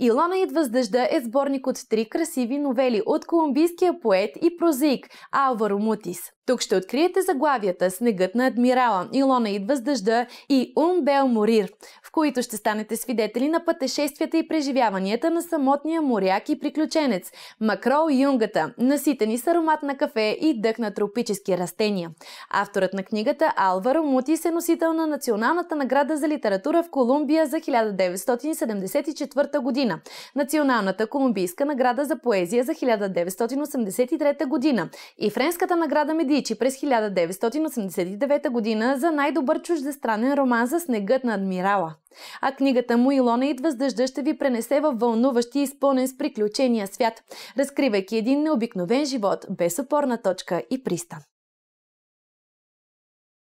Илона идва с дъжда е сборник от три красиви новели от колумбийския поет и прозаик Алваро Мутис. Тук ще откриете заглавията Снегът на адмирала, Илона идва с дъжда и Ум Бел Морир, които ще станете свидетели на пътешествията и преживяванията на самотния моряк и приключенец, макрол и юнгата, наситени с аромат на кафе и дъх на тропически растения. Авторът на книгата Алваро Мутис е носител на Националната награда за литература в Колумбия за 1974 година, Националната колумбийска награда за поезия за 1983 година и Френската награда Медичи през 1989 година за най-добър чуждестранен роман за снегът на адмирала. А книгата му Илона и дъжда ще ви пренесе във вълнуващи и изпълнен с приключения свят, разкривайки един необикновен живот без опорна точка и пристан.